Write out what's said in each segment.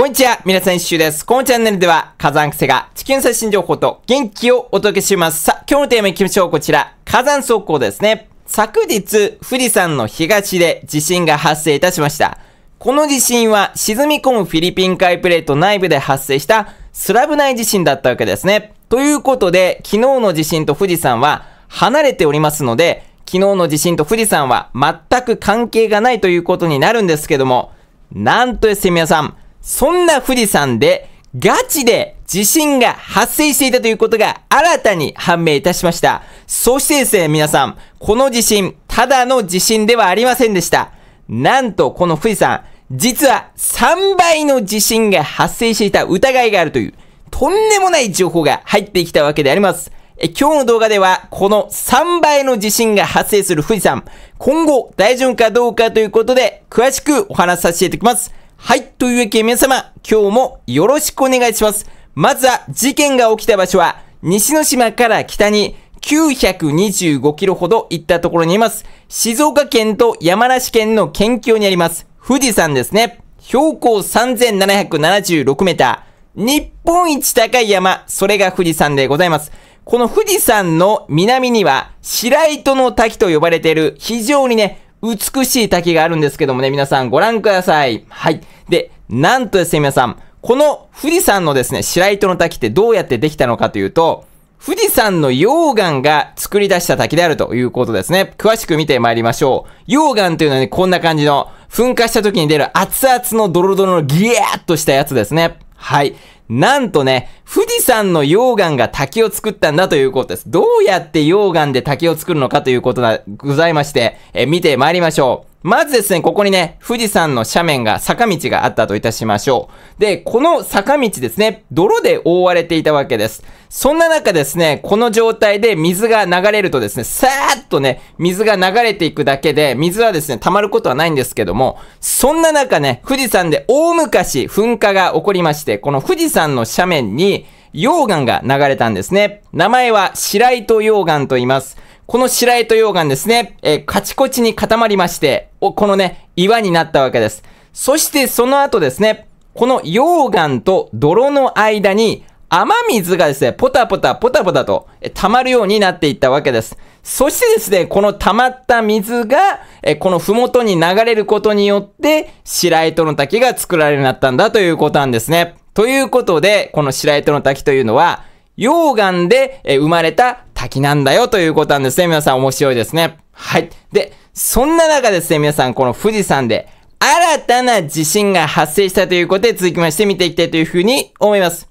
こんにちは、皆さん一周です。このチャンネルでは、火山癖が地球の最新情報と元気をお届けします。さあ、今日のテーマ行きましょう。こちら、火山走行ですね。昨日、富士山の東で地震が発生いたしました。この地震は沈み込むフィリピン海プレート内部で発生したスラブ内地震だったわけですね。ということで、昨日の地震と富士山は離れておりますので、昨日の地震と富士山は全く関係がないということになるんですけども、なんとですね皆さん、そんな富士山でガチで地震が発生していたということが新たに判明いたしました。そしてですね、皆さん、この地震、ただの地震ではありませんでした。なんと、この富士山、実は3倍の地震が発生していた疑いがあるという、とんでもない情報が入ってきたわけであります。え今日の動画では、この3倍の地震が発生する富士山、今後大丈夫かどうかということで、詳しくお話しさせていただきます。はい。というわけで皆様、今日もよろしくお願いします。まずは、事件が起きた場所は、西之島から北に925キロほど行ったところにいます。静岡県と山梨県の県境にあります。富士山ですね。標高3776メーター。日本一高い山、それが富士山でございます。この富士山の南には、白糸の滝と呼ばれている非常にね、美しい滝があるんですけどもね、皆さんご覧ください。はい。で、なんとですね、皆さん、この富士山のですね、白糸の滝ってどうやってできたのかというと、富士山の溶岩が作り出した滝であるということですね。詳しく見てまいりましょう。溶岩というのはね、こんな感じの、噴火した時に出る熱々のドロドロのギヤーっとしたやつですね。はい。なんとね、富士山の溶岩が滝を作ったんだということです。どうやって溶岩で滝を作るのかということがございまして、え見てまいりましょう。まずですね、ここにね、富士山の斜面が、坂道があったといたしましょう。で、この坂道ですね、泥で覆われていたわけです。そんな中ですね、この状態で水が流れるとですね、さーっとね、水が流れていくだけで、水はですね、溜まることはないんですけども、そんな中ね、富士山で大昔噴火が起こりまして、この富士山の斜面に溶岩が流れたんですね。名前は白糸溶岩と言います。この白糸溶岩ですね、えー、カチコチに固まりまして、お、このね、岩になったわけです。そしてその後ですね、この溶岩と泥の間に雨水がですね、ポタポタポタポタと溜まるようになっていったわけです。そしてですね、この溜まった水が、えこの麓に流れることによって、白糸の滝が作られるようになったんだということなんですね。ということで、この白糸の滝というのは、溶岩で生まれた滝なんだよということなんですね。皆さん面白いですね。はい。で、そんな中ですね、皆さんこの富士山で新たな地震が発生したということで続きまして見ていきたいというふうに思います。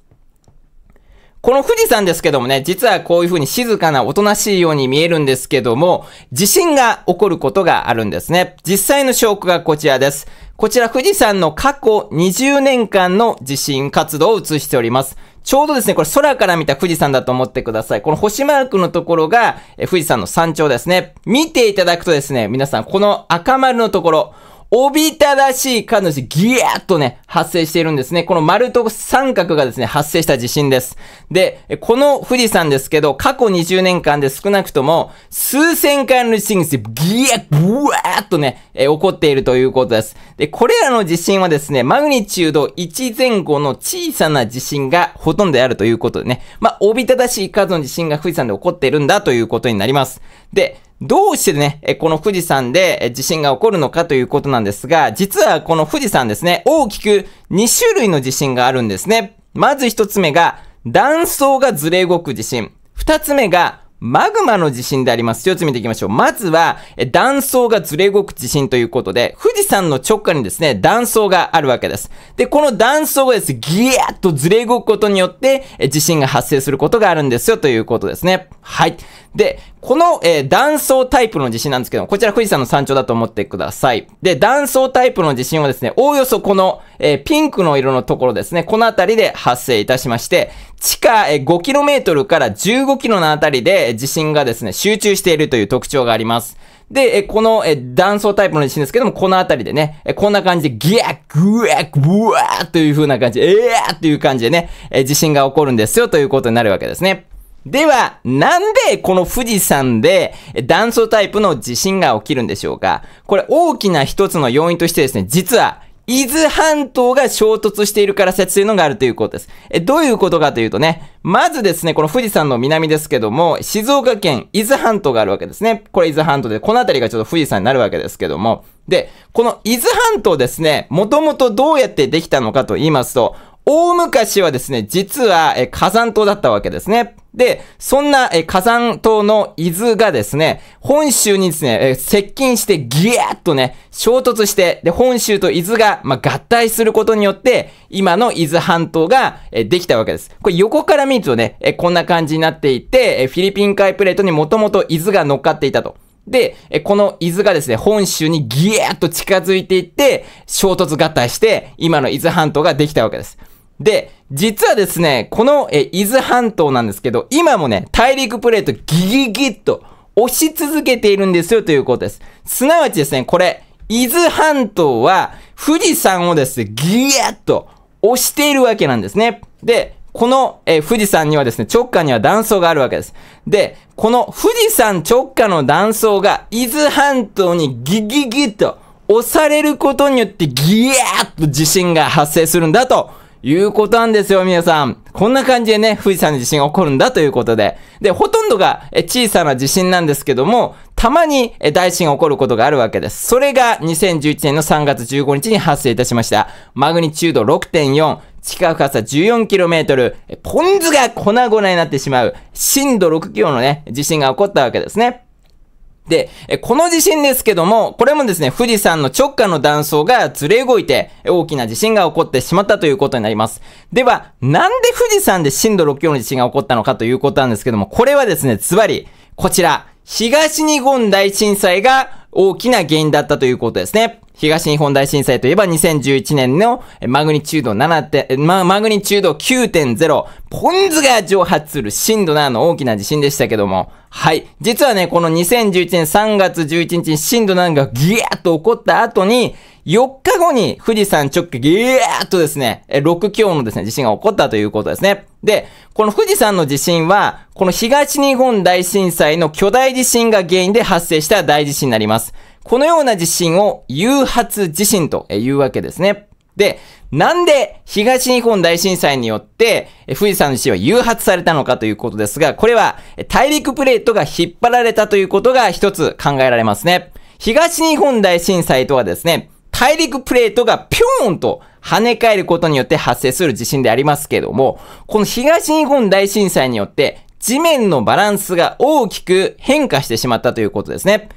この富士山ですけどもね、実はこういうふうに静かなおとなしいように見えるんですけども、地震が起こることがあるんですね。実際の証拠がこちらです。こちら富士山の過去20年間の地震活動を映しております。ちょうどですね、これ空から見た富士山だと思ってください。この星マークのところが、え富士山の山頂ですね。見ていただくとですね、皆さん、この赤丸のところ、おびただしい数の地ギヤーッとね、発生しているんですね。この丸と三角がですね、発生した地震です。で、この富士山ですけど、過去20年間で少なくとも、数千回の地震がギヤーブワーッとね、えー、起こっているということです。で、これらの地震はですね、マグニチュード1前後の小さな地震がほとんどあるということでね、まあ、おびただしい数の地震が富士山で起こっているんだということになります。で、どうしてね、この富士山で地震が起こるのかということなんですが、実はこの富士山ですね、大きく2種類の地震があるんですね。まず1つ目が、断層がずれ動く地震。2つ目が、マグマの地震であります。一つ見ていきましょう。まずは、断層がずれ動く地震ということで、富士山の直下にですね、断層があるわけです。で、この断層がですね、ギヤッとずれ動くことによって、地震が発生することがあるんですよということですね。はい。で、この、えー、断層タイプの地震なんですけども、こちら富士山の山頂だと思ってください。で、断層タイプの地震はですね、おおよそこの、えー、ピンクの色のところですね、この辺りで発生いたしまして、地下、えー、5km から 15km の辺りで地震がですね、集中しているという特徴があります。で、えこの、え断層タイプの地震ですけども、この辺りでね、えこんな感じで、ギャッ、グワッ、ブワーという風な感じ、えーという感じでね、え地震が起こるんですよということになるわけですね。では、なんでこの富士山で断層タイプの地震が起きるんでしょうかこれ大きな一つの要因としてですね、実は伊豆半島が衝突しているから説というのがあるということです。え、どういうことかというとね、まずですね、この富士山の南ですけども、静岡県伊豆半島があるわけですね。これ伊豆半島で、この辺りがちょっと富士山になるわけですけども。で、この伊豆半島ですね、もともとどうやってできたのかと言いますと、大昔はですね、実は、え火山島だったわけですね。で、そんな、え火山島の伊豆がですね、本州にですね、え接近してギューッとね、衝突して、で、本州と伊豆が、まあ、合体することによって、今の伊豆半島が、えできたわけです。これ横から見るとね、えこんな感じになっていて、えフィリピン海プレートにもともと伊豆が乗っかっていたと。で、この伊豆がですね、本州にギューッと近づいていって、衝突合体して、今の伊豆半島ができたわけです。で、実はですね、この、え、伊豆半島なんですけど、今もね、大陸プレートギギギッと押し続けているんですよということです。すなわちですね、これ、伊豆半島は富士山をですね、ギーッと押しているわけなんですね。で、この、え富士山にはですね、直下には断層があるわけです。で、この富士山直下の断層が伊豆半島にギギギッと押されることによってギーッと地震が発生するんだということなんですよ、皆さん。こんな感じでね、富士山の地震が起こるんだということで。で、ほとんどが小さな地震なんですけども、たまに大震が起こることがあるわけです。それが2011年の3月15日に発生いたしました。マグニチュード6.4、地下深さ 14km、ポン酢が粉々になってしまう、震度6強のね、地震が起こったわけですね。で、この地震ですけども、これもですね、富士山の直下の断層がずれ動いて、大きな地震が起こってしまったということになります。では、なんで富士山で震度6強の地震が起こったのかということなんですけども、これはですね、ズバリ、こちら、東日本大震災が大きな原因だったということですね。東日本大震災といえば2011年のマグニチュード7点、ま、マグニチュード9.0、ポンズが蒸発する震度7の大きな地震でしたけども、はい。実はね、この2011年3月11日に震度7がギャーッと起こった後に、4日後に富士山直下ギューッとですね、6強のですね、地震が起こったということですね。で、この富士山の地震は、この東日本大震災の巨大地震が原因で発生した大地震になります。このような地震を誘発地震というわけですね。で、なんで東日本大震災によって富士山の石は誘発されたのかということですが、これは大陸プレートが引っ張られたということが一つ考えられますね。東日本大震災とはですね、大陸プレートがピょーンと跳ね返ることによって発生する地震でありますけれども、この東日本大震災によって地面のバランスが大きく変化してしまったということですね。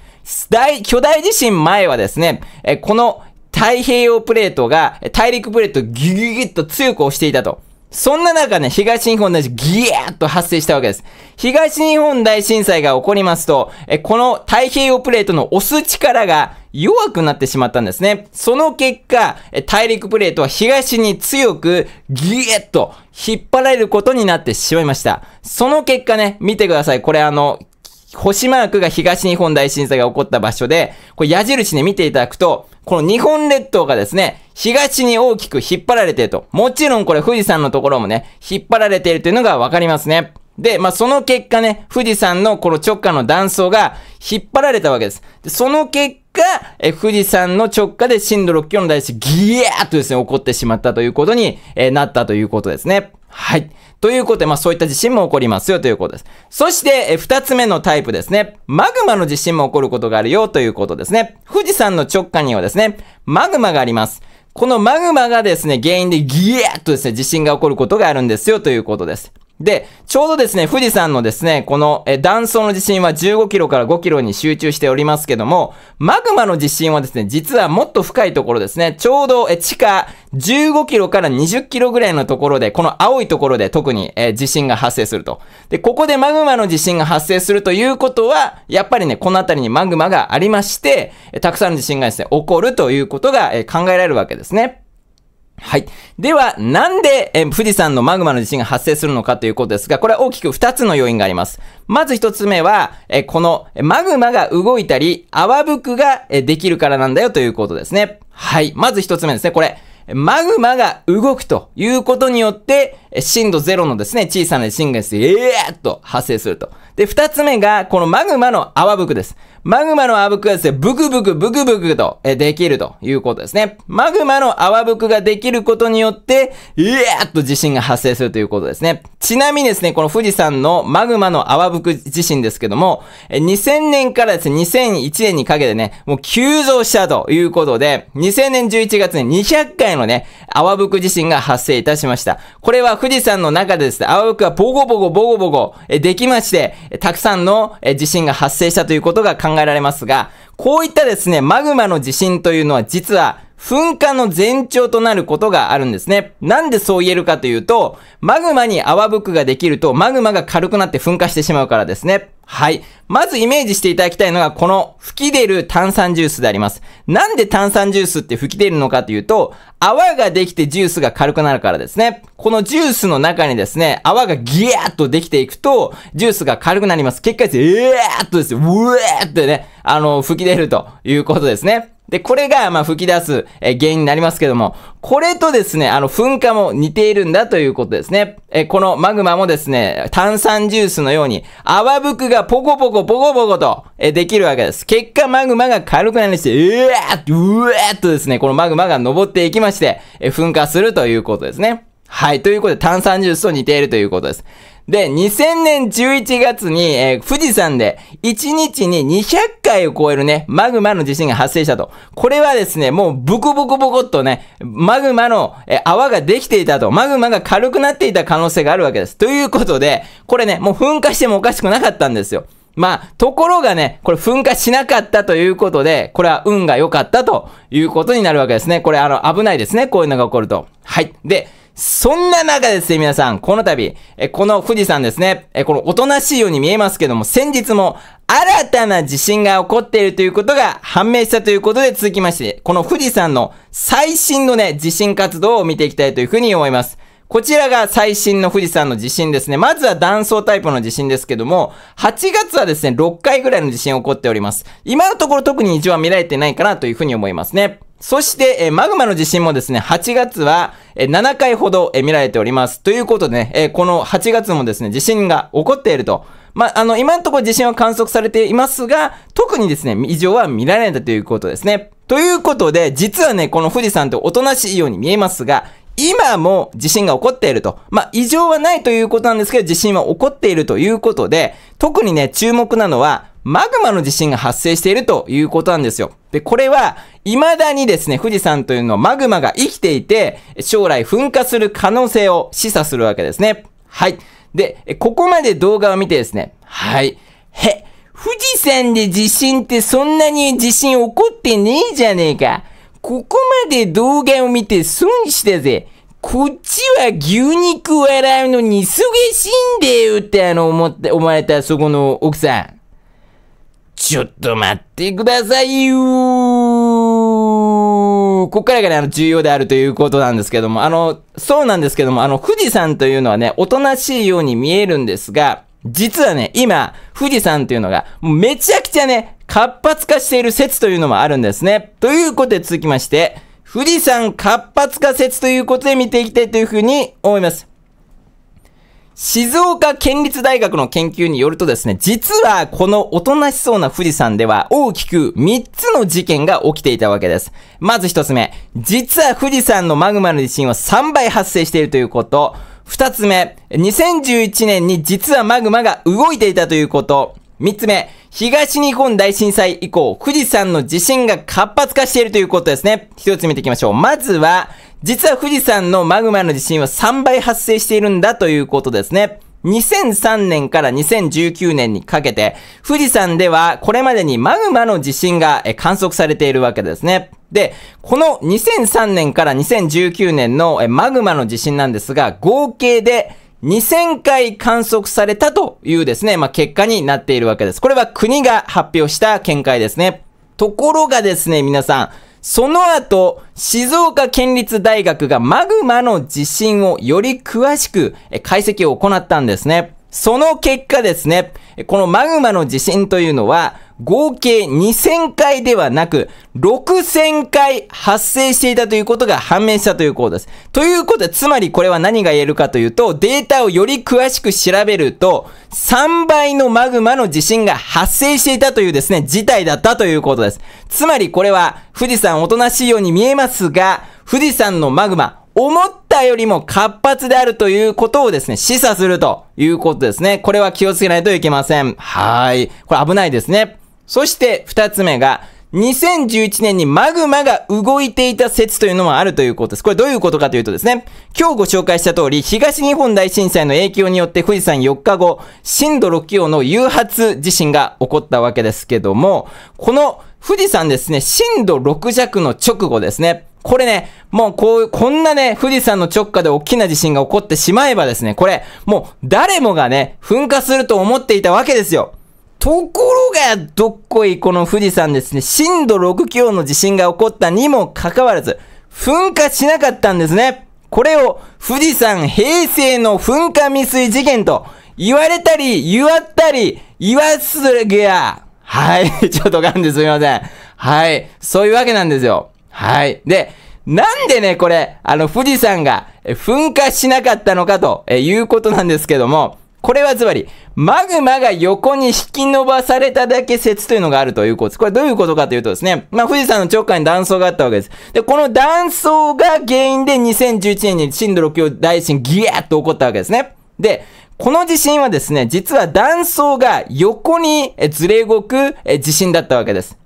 大、巨大地震前はですね、えこの太平洋プレートが大陸プレートギュギュギュッと強く押していたと。そんな中ね、東日本大震災ギーッと発生したわけです。東日本大震災が起こりますと、えこの太平洋プレートの押す力が弱くなってしまったんですね。その結果、大陸プレートは東に強くギュッと引っ張られることになってしまいました。その結果ね、見てください。これあの、星マークが東日本大震災が起こった場所で、これ矢印ね、見ていただくと、この日本列島がですね、東に大きく引っ張られていると。もちろんこれ富士山のところもね、引っ張られているというのがわかりますね。で、まあ、その結果ね、富士山のこの直下の断層が引っ張られたわけです。でその結果、え、富士山の直下で震度6強の大地、ギヤーっとですね、起こってしまったということに、えなったということですね。はい。ということで、まあそういった地震も起こりますよということです。そして、え、二つ目のタイプですね。マグマの地震も起こることがあるよということですね。富士山の直下にはですね、マグマがあります。このマグマがですね、原因でギエーっとですね、地震が起こることがあるんですよということです。で、ちょうどですね、富士山のですね、この、え、断層の地震は15キロから5キロに集中しておりますけども、マグマの地震はですね、実はもっと深いところですね、ちょうど、え、地下15キロから20キロぐらいのところで、この青いところで特に、え、地震が発生すると。で、ここでマグマの地震が発生するということは、やっぱりね、この辺りにマグマがありまして、たくさんの地震がですね、起こるということが、え、考えられるわけですね。はい。では、なんで、え富士山のマグマの地震が発生するのかということですが、これは大きく2つの要因があります。まず1つ目は、えこのマグマが動いたり、泡吹くができるからなんだよということですね。はい。まず1つ目ですね。これ、マグマが動くということによって、震度0のですね、小さな地震がですね、えーと発生すると。で、二つ目が、このマグマの泡吹くです。マグマの泡吹くがですね、ブクブクブクブクと、え、できるということですね。マグマの泡吹くができることによって、イエーっと地震が発生するということですね。ちなみにですね、この富士山のマグマの泡吹く地震ですけども、2000年からですね、2001年にかけてね、もう急増したということで、2000年11月に200回のね、泡吹く地震が発生いたしました。これは富士山の中でですね、青くはボコボコボコボコ、えできまして、たくさんの地震が発生したということが考えられますが、こういったですね、マグマの地震というのは実は噴火の前兆となることがあるんですね。なんでそう言えるかというと、マグマに泡吹くができると、マグマが軽くなって噴火してしまうからですね。はい。まずイメージしていただきたいのが、この吹き出る炭酸ジュースであります。なんで炭酸ジュースって吹き出るのかというと、泡ができてジュースが軽くなるからですね。このジュースの中にですね、泡がギャーっとできていくと、ジュースが軽くなります。結果ですえーっとですね、うえーってね、あの、吹き出るということですね。で、これが、まあ、吹き出す、え原因になりますけども、これとですね、あの、噴火も似ているんだということですね。え、このマグマもですね、炭酸ジュースのように、泡吹くがポコポコポコポコと、え、できるわけです。結果、マグマが軽くなりまして、うわーっと、うわーっとですね、このマグマが登っていきまして、え、噴火するということですね。はい。ということで、炭酸ジュースと似ているということです。で、2000年11月に、えー、富士山で1日に200回を超えるね、マグマの地震が発生したと。これはですね、もうブコブコブコっとね、マグマの、えー、泡ができていたと。マグマが軽くなっていた可能性があるわけです。ということで、これね、もう噴火してもおかしくなかったんですよ。まあ、ところがね、これ噴火しなかったということで、これは運が良かったということになるわけですね。これあの、危ないですね。こういうのが起こると。はい。で、そんな中ですね、皆さん、この度、え、この富士山ですね、え、このおとなしいように見えますけども、先日も新たな地震が起こっているということが判明したということで続きまして、この富士山の最新のね、地震活動を見ていきたいというふうに思います。こちらが最新の富士山の地震ですね。まずは断層タイプの地震ですけども、8月はですね、6回ぐらいの地震起こっております。今のところ特に異常は見られてないかなというふうに思いますね。そして、えマグマの地震もですね、8月は、え7回ほど、え見られております。ということでね、えこの8月もですね、地震が起こっていると。まあ、あの、今のところ地震は観測されていますが、特にですね、異常は見られたということですね。ということで、実はね、この富士山っておとなしいように見えますが、今も地震が起こっていると。まあ、異常はないということなんですけど、地震は起こっているということで、特にね、注目なのは、マグマの地震が発生しているということなんですよ。で、これは、未だにですね、富士山というのはマグマが生きていて、将来噴火する可能性を示唆するわけですね。はい。で、ここまで動画を見てですね、はい。へ、富士山で地震ってそんなに地震起こってねえじゃねえか。ここまで動画を見て損したぜ。こっちは牛肉を洗うのに忙しいんだよってあの思って、思われたそこの奥さん。ちょっと待ってくださいよここからがね、あの、重要であるということなんですけども、あの、そうなんですけども、あの、富士山というのはね、おとなしいように見えるんですが、実はね、今、富士山というのが、めちゃくちゃね、活発化している説というのもあるんですね。ということで続きまして、富士山活発化説ということで見ていきたいというふうに思います。静岡県立大学の研究によるとですね、実はこのおとなしそうな富士山では大きく3つの事件が起きていたわけです。まず1つ目、実は富士山のマグマの地震は3倍発生しているということ。2つ目、2011年に実はマグマが動いていたということ。3つ目、東日本大震災以降、富士山の地震が活発化しているということですね。1つ見ていきましょう。まずは、実は富士山のマグマの地震は3倍発生しているんだということですね。2003年から2019年にかけて、富士山ではこれまでにマグマの地震が観測されているわけですね。で、この2003年から2019年のマグマの地震なんですが、合計で2000回観測されたというですね、まあ、結果になっているわけです。これは国が発表した見解ですね。ところがですね、皆さん、その後、静岡県立大学がマグマの地震をより詳しく解析を行ったんですね。その結果ですね、このマグマの地震というのは、合計2000回ではなく、6000回発生していたということが判明したということです。ということで、つまりこれは何が言えるかというと、データをより詳しく調べると、3倍のマグマの地震が発生していたというですね、事態だったということです。つまりこれは、富士山おとなしいように見えますが、富士山のマグマ、思ったよりも活発であるということをですね、示唆するということですね。これは気をつけないといけません。はい。これ危ないですね。そして二つ目が、2011年にマグマが動いていた説というのもあるということです。これどういうことかというとですね、今日ご紹介した通り、東日本大震災の影響によって富士山4日後、震度6強の誘発地震が起こったわけですけども、この富士山ですね、震度6弱の直後ですね、これね、もうこう、こんなね、富士山の直下で大きな地震が起こってしまえばですね、これ、もう誰もがね、噴火すると思っていたわけですよ。ところが、どっこいこの富士山ですね、震度6強の地震が起こったにもかかわらず、噴火しなかったんですね。これを富士山平成の噴火未遂事件と言われたり、言わったり、言わすぎや。はい。ちょっと噛んですみません。はい。そういうわけなんですよ。はい。で、なんでね、これ、あの、富士山が噴火しなかったのかということなんですけども、これはつまり、マグマが横に引き伸ばされただけ説というのがあるということです。これどういうことかというとですね、まあ富士山の直下に断層があったわけです。で、この断層が原因で2011年に震度6強大地震ギヤーッと起こったわけですね。で、この地震はですね、実は断層が横にずれ動く地震だったわけです。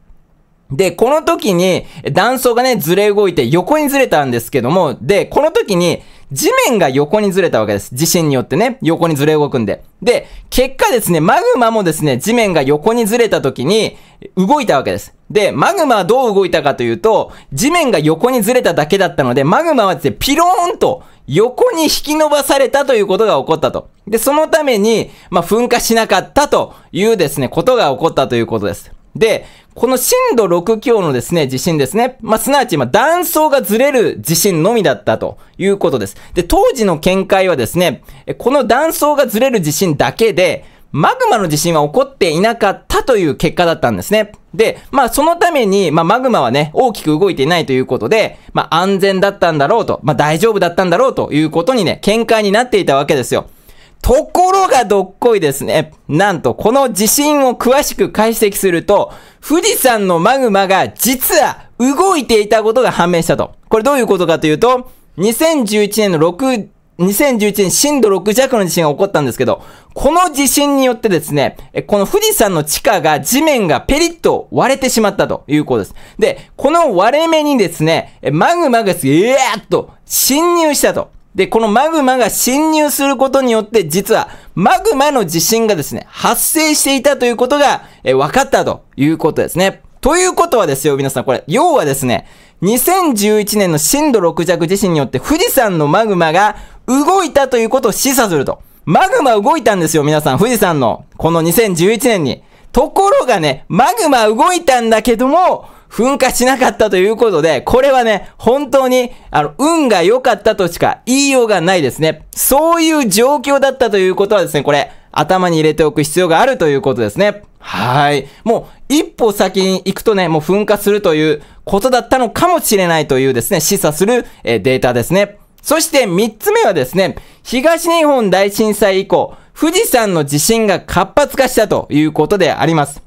で、この時に断層がね、ずれ動いて横にずれたんですけども、で、この時に地面が横にずれたわけです。地震によってね、横にずれ動くんで。で、結果ですね、マグマもですね、地面が横にずれた時に動いたわけです。で、マグマはどう動いたかというと、地面が横にずれただけだったので、マグマはですね、ピローンと横に引き伸ばされたということが起こったと。で、そのために、まあ、噴火しなかったというですね、ことが起こったということです。で、この震度6強のですね、地震ですね。まあ、すなわち、ま、断層がずれる地震のみだったということです。で、当時の見解はですね、この断層がずれる地震だけで、マグマの地震は起こっていなかったという結果だったんですね。で、まあそのために、まあマグマはね、大きく動いていないということで、まあ安全だったんだろうと、まあ大丈夫だったんだろうということにね、見解になっていたわけですよ。ところがどっこいですね。なんと、この地震を詳しく解析すると、富士山のマグマが実は動いていたことが判明したと。これどういうことかというと、2011年の6、2011年震度6弱の地震が起こったんですけど、この地震によってですね、この富士山の地下が、地面がペリッと割れてしまったということです。で、この割れ目にですね、マグマがです、えーっと侵入したと。で、このマグマが侵入することによって、実は、マグマの地震がですね、発生していたということが、え分かったということですね。ということはですよ、皆さん、これ、要はですね、2011年の震度6弱地震によって富士山のマグマが動いたということを示唆すると。マグマ動いたんですよ、皆さん。富士山の、この2011年に。ところがね、マグマ動いたんだけども、噴火しなかったということで、これはね、本当に、あの、運が良かったとしか言いようがないですね。そういう状況だったということはですね、これ、頭に入れておく必要があるということですね。はい。もう、一歩先に行くとね、もう噴火するということだったのかもしれないというですね、示唆する、データですね。そして三つ目はですね、東日本大震災以降、富士山の地震が活発化したということであります。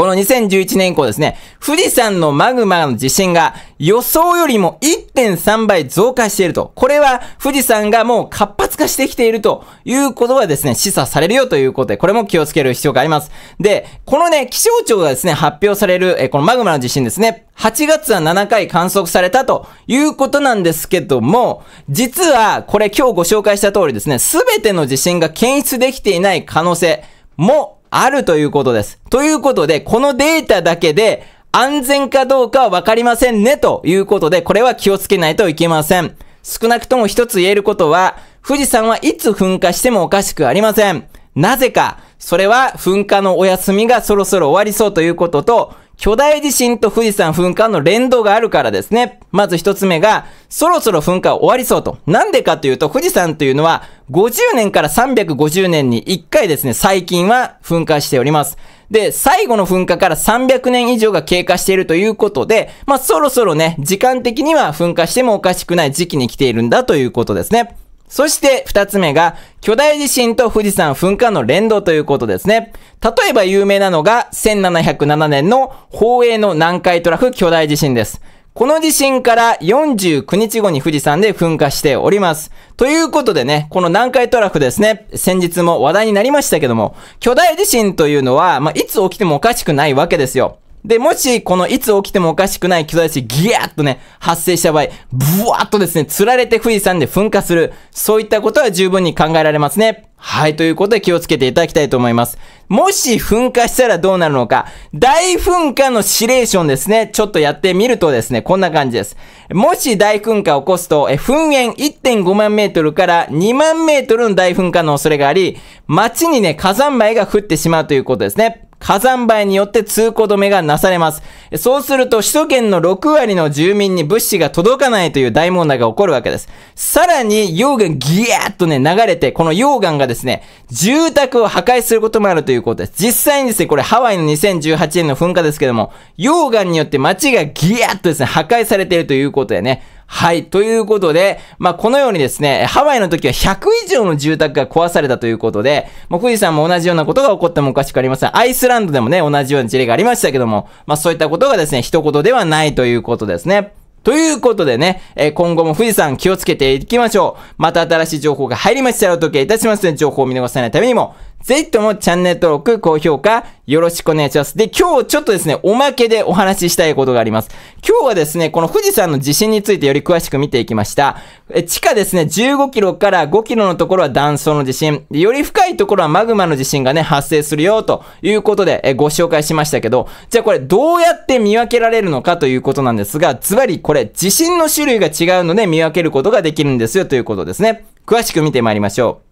この2011年以降ですね、富士山のマグマの地震が予想よりも1.3倍増加していると。これは富士山がもう活発化してきているということがですね、示唆されるよということで、これも気をつける必要があります。で、このね、気象庁がですね、発表される、えこのマグマの地震ですね、8月は7回観測されたということなんですけども、実はこれ今日ご紹介した通りですね、すべての地震が検出できていない可能性もあるということです。ということで、このデータだけで安全かどうかはわかりませんねということで、これは気をつけないといけません。少なくとも一つ言えることは、富士山はいつ噴火してもおかしくありません。なぜか、それは噴火のお休みがそろそろ終わりそうということと、巨大地震と富士山噴火の連動があるからですね。まず一つ目が、そろそろ噴火終わりそうと。なんでかというと、富士山というのは、50年から350年に1回ですね、最近は噴火しております。で、最後の噴火から300年以上が経過しているということで、まあ、そろそろね、時間的には噴火してもおかしくない時期に来ているんだということですね。そして二つ目が巨大地震と富士山噴火の連動ということですね。例えば有名なのが1707年の宝永の南海トラフ巨大地震です。この地震から49日後に富士山で噴火しております。ということでね、この南海トラフですね、先日も話題になりましたけども、巨大地震というのは、まあ、いつ起きてもおかしくないわけですよ。で、もし、このいつ起きてもおかしくない巨大地ギャーっとね、発生した場合、ブワーっとですね、釣られて富士山で噴火する。そういったことは十分に考えられますね。はい、ということで気をつけていただきたいと思います。もし噴火したらどうなるのか、大噴火のシレーションですね、ちょっとやってみるとですね、こんな感じです。もし大噴火を起こすと、え噴煙1.5万メートルから2万メートルの大噴火の恐れがあり、街にね、火山灰が降ってしまうということですね。火山灰によって通行止めがなされます。そうすると首都圏の6割の住民に物資が届かないという大問題が起こるわけです。さらに溶岩ギャーっとね、流れて、この溶岩がですね、住宅を破壊することもあるということです。実際にですね、これハワイの2018年の噴火ですけども、溶岩によって街がギャーっとですね、破壊されているということでね、はい。ということで、まあ、このようにですね、ハワイの時は100以上の住宅が壊されたということで、もう富士山も同じようなことが起こってもおかしくありません。アイスランドでもね、同じような事例がありましたけども、まあ、そういったことがですね、一言ではないということですね。ということでね、えー、今後も富士山気をつけていきましょう。また新しい情報が入りましたらお届けいたしますので、情報を見逃さないためにも、ぜひともチャンネル登録、高評価、よろしくお願いします。で、今日ちょっとですね、おまけでお話ししたいことがあります。今日はですね、この富士山の地震についてより詳しく見ていきました。え地下ですね、15キロから5キロのところは断層の地震、より深いところはマグマの地震がね、発生するよ、ということでえご紹介しましたけど、じゃあこれどうやって見分けられるのかということなんですが、つまりこれ地震の種類が違うので見分けることができるんですよ、ということですね。詳しく見てまいりましょう。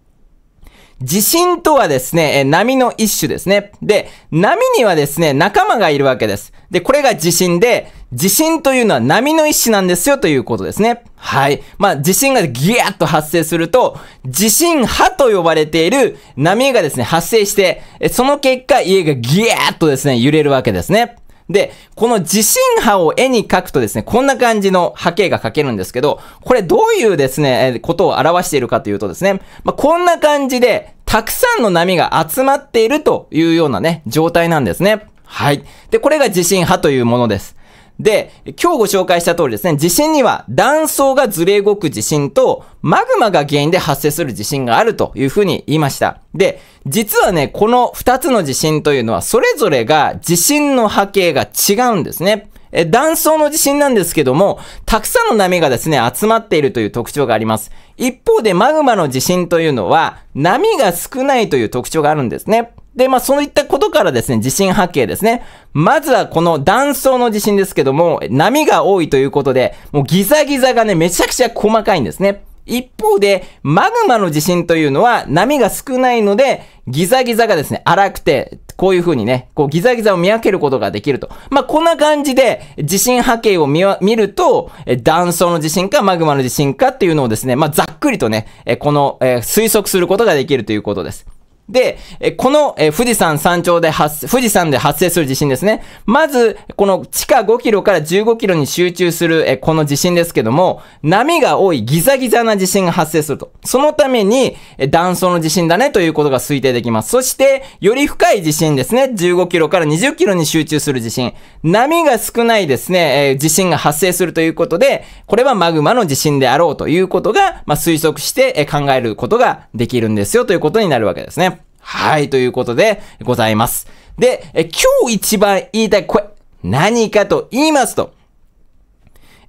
地震とはですね、波の一種ですね。で、波にはですね、仲間がいるわけです。で、これが地震で、地震というのは波の一種なんですよということですね。はい。まあ、地震がギャーッと発生すると、地震波と呼ばれている波がですね、発生して、その結果家がギャーッとですね、揺れるわけですね。で、この地震波を絵に描くとですね、こんな感じの波形が描けるんですけど、これどういうですね、えことを表しているかというとですね、まあ、こんな感じで、たくさんの波が集まっているというようなね、状態なんですね。はい。で、これが地震波というものです。で、今日ご紹介した通りですね、地震には断層がずれ動く地震と、マグマが原因で発生する地震があるというふうに言いました。で、実はね、この2つの地震というのは、それぞれが地震の波形が違うんですね。え、断層の地震なんですけども、たくさんの波がですね、集まっているという特徴があります。一方でマグマの地震というのは、波が少ないという特徴があるんですね。で、まあ、そういったことからですね、地震波形ですね。まずはこの断層の地震ですけども、波が多いということで、もうギザギザがね、めちゃくちゃ細かいんですね。一方で、マグマの地震というのは波が少ないので、ギザギザがですね、荒くて、こういう風にね、こうギザギザを見分けることができると。まあ、こんな感じで、地震波形を見ると、断層の地震かマグマの地震かっていうのをですね、まあ、ざっくりとね、この、えー、推測することができるということです。で、この富士山山頂で発、富士山で発生する地震ですね。まず、この地下5キロから15キロに集中するこの地震ですけども、波が多いギザギザな地震が発生すると。そのために、断層の地震だねということが推定できます。そして、より深い地震ですね。15キロから20キロに集中する地震。波が少ないですね、地震が発生するということで、これはマグマの地震であろうということが、まあ、推測して考えることができるんですよということになるわけですね。はい、ということでございます。で、え今日一番言いたい、これ、何かと言いますと、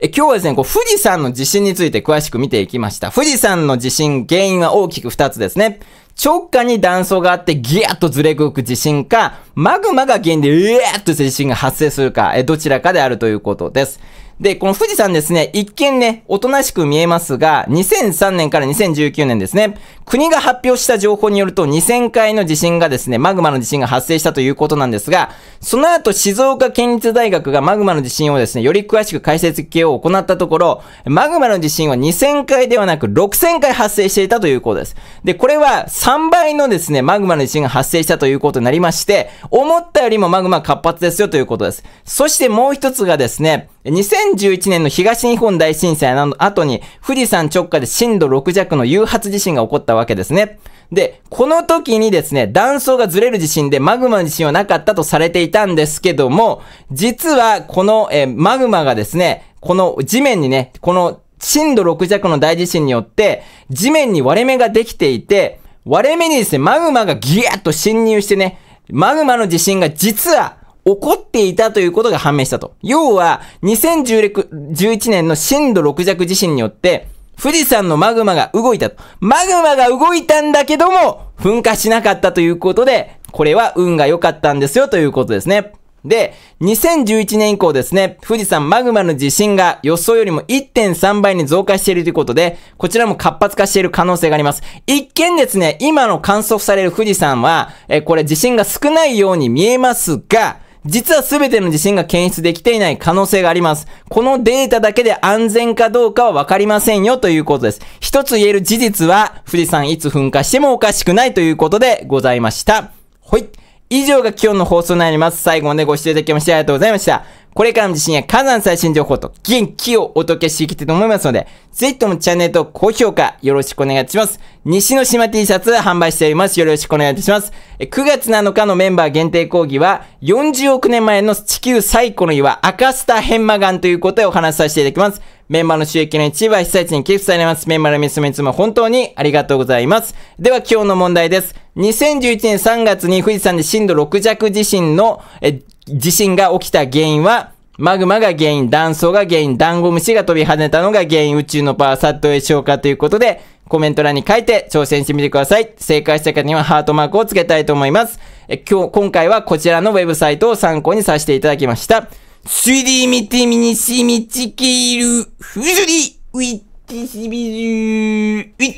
え今日はですね、こう、富士山の地震について詳しく見ていきました。富士山の地震、原因は大きく2つですね。直下に断層があってギャッとずれ動く地震か、マグマが原因でうわーっとし地震が発生するか、えどちらかであるということです。で、この富士山ですね、一見ね、おとなしく見えますが、2003年から2019年ですね、国が発表した情報によると2000回の地震がですね、マグマの地震が発生したということなんですが、その後静岡県立大学がマグマの地震をですね、より詳しく解説系を行ったところ、マグマの地震は2000回ではなく6000回発生していたということです。で、これは3倍のですね、マグマの地震が発生したということになりまして、思ったよりもマグマ活発ですよということです。そしてもう一つがですね、2011年の東日本大震災の後に富士山直下で震度6弱の誘発地震が起こったわけですね。で、この時にですね、断層がずれる地震でマグマの地震はなかったとされていたんですけども、実はこの、えー、マグマがですね、この地面にね、この震度6弱の大地震によって、地面に割れ目ができていて、割れ目にですね、マグマがギーッと侵入してね、マグマの地震が実は起こっていたということが判明したと。要は、2011年の震度6弱地震によって、富士山のマグマが動いたと。マグマが動いたんだけども、噴火しなかったということで、これは運が良かったんですよということですね。で、2011年以降ですね、富士山マグマの地震が予想よりも1.3倍に増加しているということで、こちらも活発化している可能性があります。一見ですね、今の観測される富士山は、え、これ地震が少ないように見えますが、実は全ての地震が検出できていない可能性があります。このデータだけで安全かどうかはわかりませんよということです。一つ言える事実は、富士山いつ噴火してもおかしくないということでございました。ほい。以上が今日の放送になります。最後までご視聴いただきましてありがとうございました。これからの地震や火山最新情報と元気をお届けしていきたいと思いますので、ぜひともチャンネルと高評価よろしくお願いします。西の島 T シャツ販売しております。よろしくお願いいたします。9月7日のメンバー限定講義は、40億年前の地球最古の岩、赤スタヘンマガンということでお話しさせていただきます。メンバーの収益の一部は被災地に寄付されます。メンバーの皆様いつも本当にありがとうございます。では今日の問題です。2011年3月に富士山で震度6弱地震の、え地震が起きた原因は、マグマが原因、断層が原因、ダンゴムシが飛び跳ねたのが原因、宇宙のパワー、サットへ消化ということで、コメント欄に書いて挑戦してみてください。正解した方にはハートマークをつけたいと思います。え今日、今回はこちらのウェブサイトを参考にさせていただきました。3D 見てみにしみちける、ふずり、ういってしびる、うい、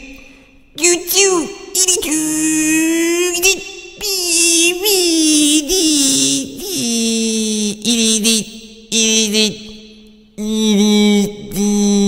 ぎゅちゅう、いッきー、ビー、ディー、Eat it, eat it, eat it, eat it.